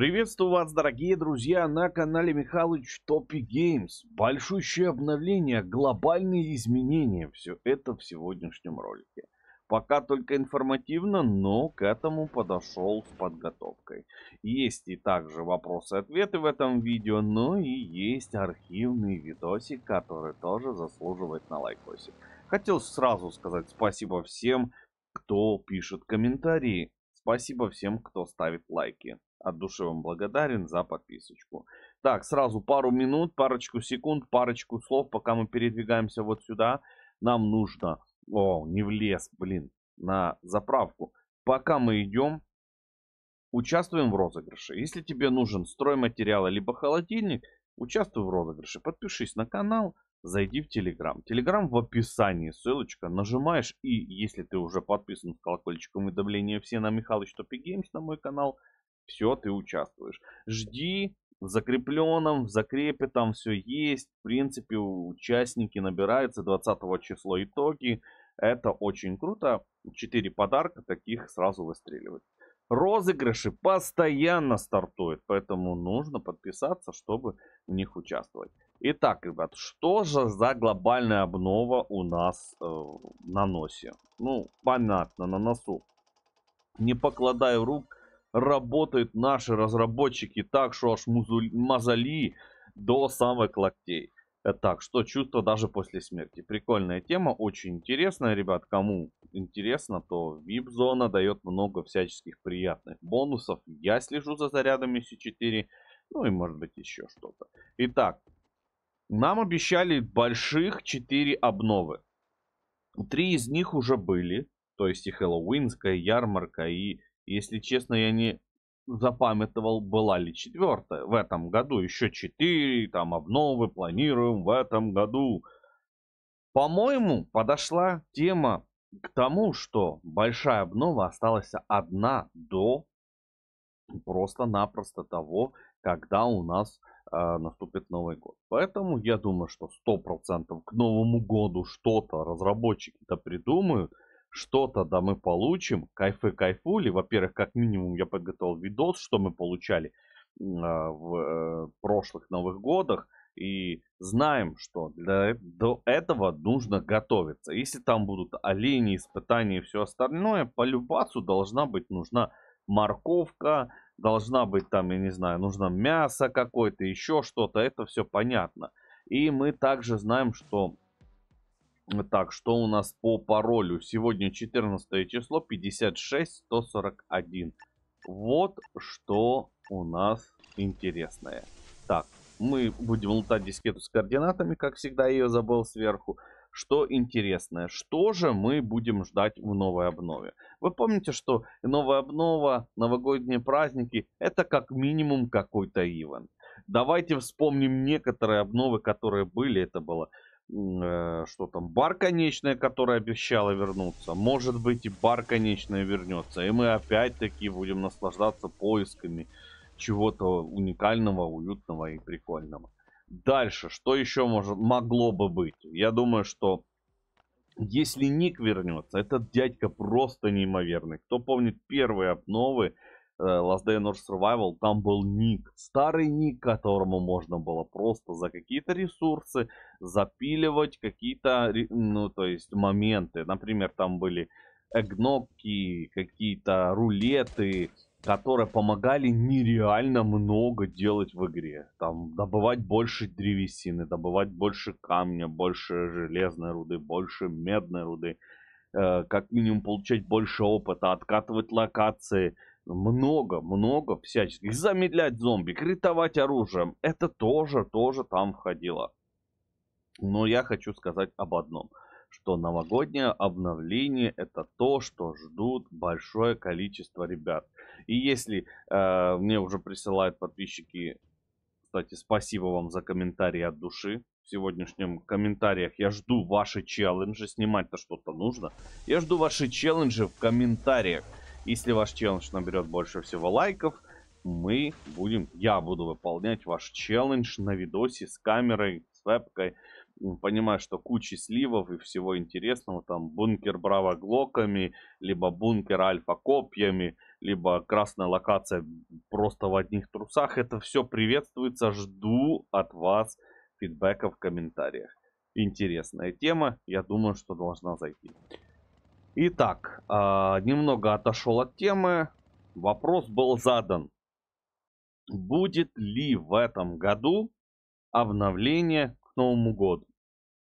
Приветствую вас, дорогие друзья, на канале Михалыч Топи Геймс. Большущее обновление, глобальные изменения. Все это в сегодняшнем ролике. Пока только информативно, но к этому подошел с подготовкой. Есть и также вопросы-ответы в этом видео, но и есть архивный видосик, который тоже заслуживает на лайкосик. Хотел сразу сказать спасибо всем, кто пишет комментарии. Спасибо всем, кто ставит лайки. От души вам благодарен за подписочку. Так, сразу пару минут, парочку секунд, парочку слов, пока мы передвигаемся вот сюда. Нам нужно... О, не в лес, блин, на заправку. Пока мы идем, участвуем в розыгрыше. Если тебе нужен стройматериал либо холодильник, участвуй в розыгрыше. Подпишись на канал, зайди в Телеграм. Телеграм в описании, ссылочка. Нажимаешь и, если ты уже подписан с колокольчиком и давление все на Михалыч Топи Геймс на мой канал – все, ты участвуешь. Жди, в закрепленном, в закрепе там все есть. В принципе, участники набираются 20 числа итоги. Это очень круто. Четыре подарка таких сразу выстреливать. Розыгрыши постоянно стартуют, поэтому нужно подписаться, чтобы в них участвовать. Итак, ребят, что же за глобальная обнова у нас э, на носе? Ну, понятно, на носу. Не покладая рук, работают наши разработчики так, что аж музуль... мозоли до самых локтей. Э, так, что чувство даже после смерти. Прикольная тема, очень интересная, ребят. Кому интересно, то VIP-зона дает много всяческих приятных бонусов. Я слежу за зарядами C4, ну и может быть еще что-то. Итак, нам обещали больших 4 обновы. Три из них уже были, то есть и хэллоуинская ярмарка, и если честно, я не запамятовал, была ли четвертая в этом году. Еще четыре, там, обновы планируем в этом году. По-моему, подошла тема к тому, что большая обнова осталась одна до просто-напросто того, когда у нас э, наступит Новый год. Поэтому я думаю, что 100% к Новому году что-то разработчики-то придумают – что-то да мы получим, кайфы кайфули. Во-первых, как минимум я подготовил видос, что мы получали а, в э, прошлых Новых годах. И знаем, что для, до этого нужно готовиться. Если там будут олени, испытания и все остальное, по любацу должна быть нужна морковка, должна быть там, я не знаю, нужно мясо какое-то, еще что-то. Это все понятно. И мы также знаем, что так, что у нас по паролю? Сегодня 14 число, 56, 141. Вот что у нас интересное. Так, мы будем лутать дискету с координатами, как всегда, я ее забыл сверху. Что интересное, что же мы будем ждать в новой обнове? Вы помните, что новая обнова, новогодние праздники, это как минимум какой-то ивент. Давайте вспомним некоторые обновы, которые были. Это было Э, что там, бар конечная, которая обещала вернуться. Может быть и бар конечная вернется. И мы опять-таки будем наслаждаться поисками чего-то уникального, уютного и прикольного. Дальше, что еще может, могло бы быть? Я думаю, что если Ник вернется, этот дядька просто неимоверный. Кто помнит первые обновы, Э, Last Day Nord Survival, там был ник, старый ник, которому можно было просто за какие-то ресурсы запиливать какие-то, ну, то есть моменты. Например, там были гнобки, какие-то рулеты, которые помогали нереально много делать в игре. Там добывать больше древесины, добывать больше камня, больше железной руды, больше медной руды, э, как минимум получать больше опыта, откатывать локации – много, много всяческих. Замедлять зомби, критовать оружием. Это тоже, тоже там входило. Но я хочу сказать об одном что новогоднее обновление это то, что ждут большое количество ребят. И если э, мне уже присылают подписчики, кстати, спасибо вам за комментарии от души. В сегодняшнем комментариях я жду ваши челленджи, снимать-то что-то нужно. Я жду ваши челленджи в комментариях. Если ваш челлендж наберет больше всего лайков, мы будем, я буду выполнять ваш челлендж на видосе с камерой, с вебкой. Понимаю, что куча сливов и всего интересного, там бункер Браво Глоками, либо бункер Альфа Копьями, либо красная локация просто в одних трусах. Это все приветствуется, жду от вас фидбэка в комментариях. Интересная тема, я думаю, что должна зайти. Итак, а, немного отошел от темы. Вопрос был задан. Будет ли в этом году обновление к Новому году?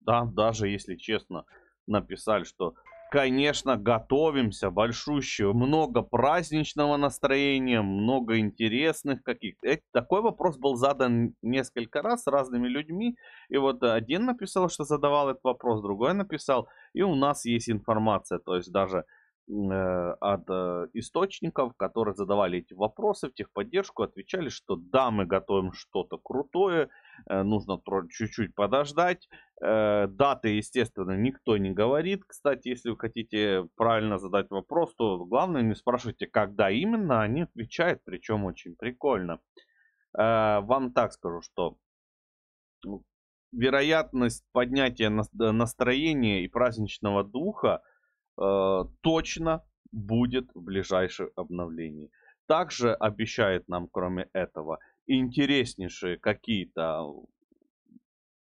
Да, даже если честно, написали, что конечно, готовимся, большущую, много праздничного настроения, много интересных каких-то. Э, такой вопрос был задан несколько раз разными людьми, и вот один написал, что задавал этот вопрос, другой написал, и у нас есть информация, то есть даже э, от э, источников, которые задавали эти вопросы в техподдержку, отвечали, что да, мы готовим что-то крутое, Э, нужно чуть-чуть подождать. Э, даты, естественно, никто не говорит. Кстати, если вы хотите правильно задать вопрос, то главное не спрашивайте, когда именно, они а отвечают, причем очень прикольно. Э, вам так скажу, что ну, вероятность поднятия настроения и праздничного духа точно будет в ближайшем обновлении. Также обещает нам, кроме этого, интереснейшие какие-то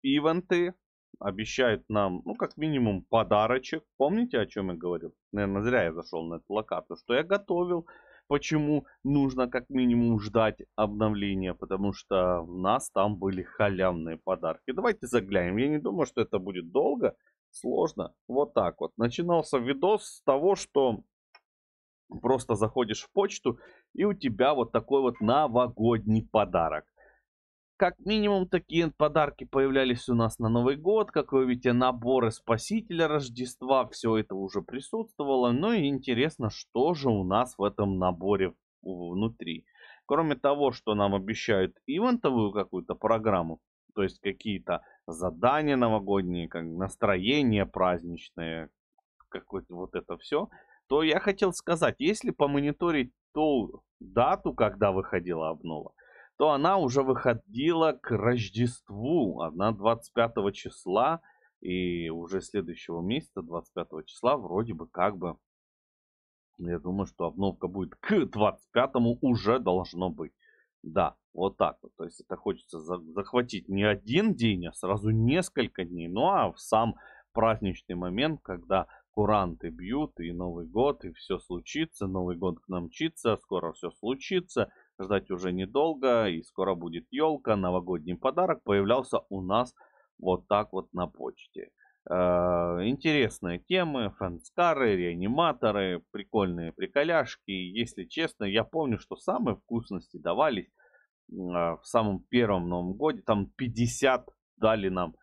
ивенты. Обещают нам, ну, как минимум, подарочек. Помните, о чем я говорил? Наверное, зря я зашел на эту локацию, что я готовил. Почему нужно как минимум ждать обновления? Потому что у нас там были халявные подарки. Давайте заглянем. Я не думаю, что это будет долго, сложно. Вот так вот. Начинался видос с того, что просто заходишь в почту и у тебя вот такой вот новогодний подарок. Как минимум, такие подарки появлялись у нас на Новый год. Как вы видите, наборы Спасителя Рождества, все это уже присутствовало. Ну и интересно, что же у нас в этом наборе внутри. Кроме того, что нам обещают ивентовую какую-то программу, то есть какие-то задания новогодние, как настроение праздничное, какое-то вот это все, то я хотел сказать, если помониторить ту дату, когда выходила обнова, то она уже выходила к Рождеству. Она 25 числа и уже следующего месяца, 25 числа, вроде бы как бы, я думаю, что обновка будет к 25 уже должно быть. Да, вот так вот. То есть это хочется захватить не один день, а сразу несколько дней. Ну а в сам праздничный момент, когда куранты бьют, и Новый год, и все случится, Новый год к нам мчится, скоро все случится, ждать уже недолго, и скоро будет елка, новогодний подарок появлялся у нас вот так вот на почте. Э, интересные темы, фэнскары, реаниматоры, прикольные приколяшки. Если честно, я помню, что самые вкусности давались э, в самом первом Новом Годе. Там 50 дали нам.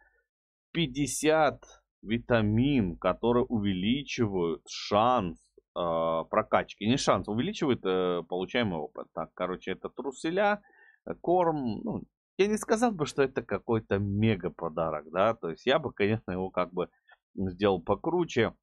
50 витамин, который увеличивает шанс э, прокачки. Не шанс, увеличивает э, получаемый опыт. Так, короче, это труселя, э, корм. Ну, я не сказал бы, что это какой-то мега подарок, да. То есть я бы, конечно, его как бы сделал покруче.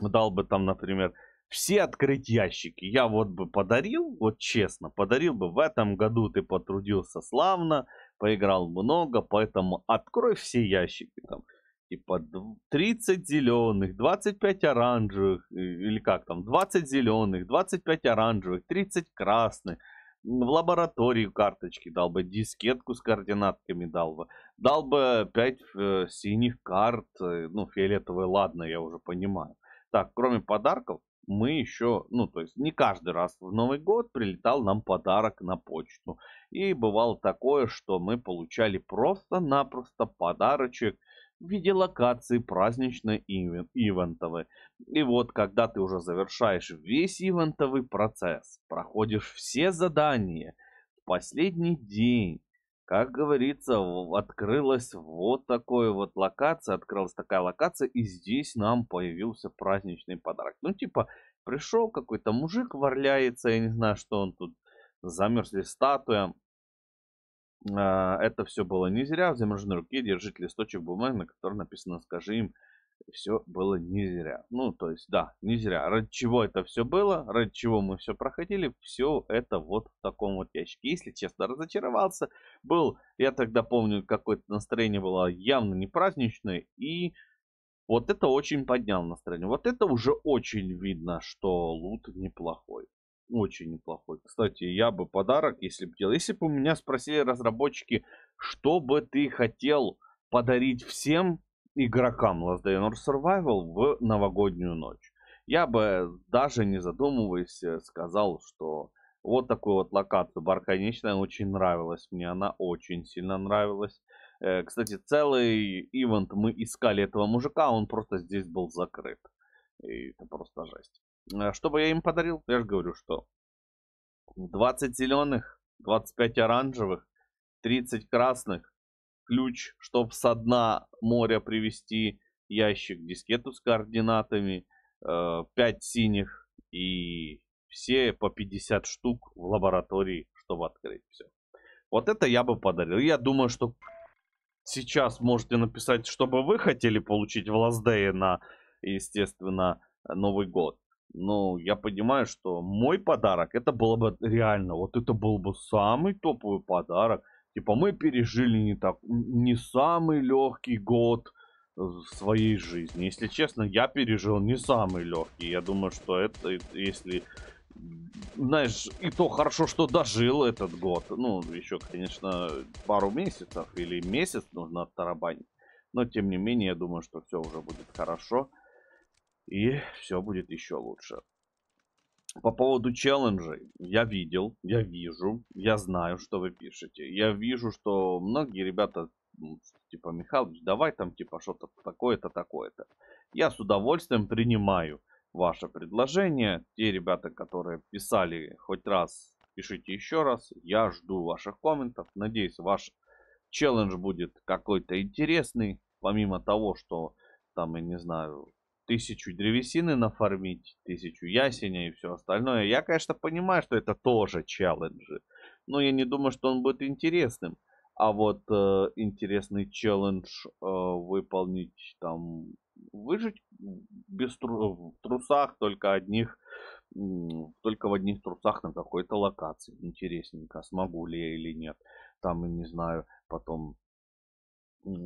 Дал бы там, например, все открыть ящики. Я вот бы подарил, вот честно, подарил бы в этом году ты потрудился славно, поиграл много, поэтому открой все ящики там типа 30 зеленых, 25 оранжевых, э, или как там, 20 зеленых, 25 оранжевых, 30 красных. В лабораторию карточки дал бы, дискетку с координатками дал бы. Дал бы 5 э, синих карт, э, ну, фиолетовые, ладно, я уже понимаю. Так, кроме подарков, мы еще, ну, то есть не каждый раз в Новый год прилетал нам подарок на почту. И бывало такое, что мы получали просто-напросто подарочек – в виде локации праздничной и ивентовой. И вот, когда ты уже завершаешь весь ивентовый процесс, проходишь все задания, в последний день, как говорится, открылась вот такая вот локация, открылась такая локация, и здесь нам появился праздничный подарок. Ну, типа, пришел какой-то мужик, варляется, я не знаю, что он тут, замерзли статуя, а, это все было не зря. В замороженной руке держит листочек бумаги, на котором написано «Скажи им». Все было не зря. Ну, то есть, да, не зря. Ради чего это все было, ради чего мы все проходили, все это вот в таком вот ящике. Если честно, разочаровался. Был, я тогда помню, какое-то настроение было явно не праздничное. И вот это очень поднял настроение. Вот это уже очень видно, что лут неплохой. Очень неплохой. Кстати, я бы подарок, если бы делал. Если бы у меня спросили разработчики, что бы ты хотел подарить всем игрокам Last Day on Survival в новогоднюю ночь. Я бы даже не задумываясь э, сказал, что вот такую вот локацию бар конечная очень нравилась мне, она очень сильно нравилась. Э, кстати, целый ивент мы искали этого мужика, он просто здесь был закрыт. И это просто жесть. Э, чтобы я им подарил? Я же говорю, что 20 зеленых, 25 оранжевых, 30 красных, ключ, чтобы со дна моря привести ящик, дискету с координатами, 5 э, синих и все по 50 штук в лаборатории, чтобы открыть все. Вот это я бы подарил. Я думаю, что сейчас можете написать, чтобы вы хотели получить в Лаздее на, естественно, Новый год ну, я понимаю, что мой подарок, это было бы реально, вот это был бы самый топовый подарок. Типа мы пережили не так, не самый легкий год э, в своей жизни. Если честно, я пережил не самый легкий. Я думаю, что это, если, знаешь, и то хорошо, что дожил этот год. Ну, еще, конечно, пару месяцев или месяц нужно оттарабанить. Но, тем не менее, я думаю, что все уже будет хорошо и все будет еще лучше. По поводу челленджей. Я видел, я вижу, я знаю, что вы пишете. Я вижу, что многие ребята, типа, Михалыч, давай там, типа, что-то такое-то, такое-то. Я с удовольствием принимаю ваше предложение. Те ребята, которые писали хоть раз, пишите еще раз. Я жду ваших комментов. Надеюсь, ваш челлендж будет какой-то интересный. Помимо того, что там, я не знаю, тысячу древесины нафармить, тысячу ясеня и все остальное. Я, конечно, понимаю, что это тоже челленджи, но я не думаю, что он будет интересным. А вот э, интересный челлендж э, выполнить там выжить без тру- в трусах только одних только в одних трусах на какой-то локации. Интересненько, смогу ли я или нет. Там, не знаю, потом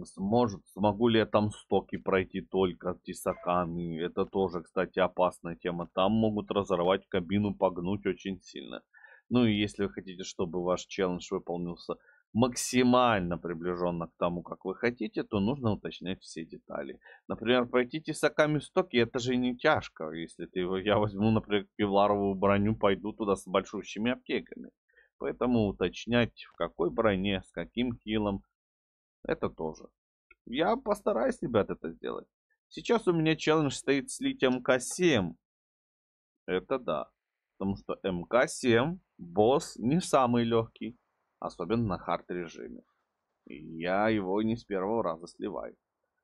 Сможет, смогу ли я там стоки пройти только тесаками? Это тоже, кстати, опасная тема. Там могут разорвать кабину, погнуть очень сильно. Ну и если вы хотите, чтобы ваш челлендж выполнился максимально приближенно к тому, как вы хотите, то нужно уточнять все детали. Например, пройти тесаками стоки, это же не тяжко. Если ты, я возьму, например, кевларовую броню, пойду туда с большущими аптеками. Поэтому уточнять, в какой броне, с каким хилом, это тоже. Я постараюсь, ребят, это сделать. Сейчас у меня челлендж стоит слить МК-7. Это да. Потому что МК-7 босс не самый легкий. Особенно на хард режиме. И я его не с первого раза сливаю.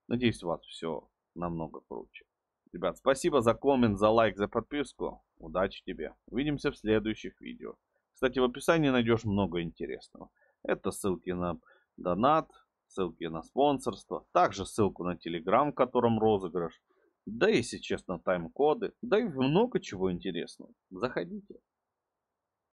Надеюсь, у вас все намного круче. Ребят, спасибо за коммент, за лайк, за подписку. Удачи тебе. Увидимся в следующих видео. Кстати, в описании найдешь много интересного. Это ссылки на донат, ссылки на спонсорство, также ссылку на телеграм, в котором розыгрыш, да и если честно тайм-коды, да и много чего интересного. Заходите.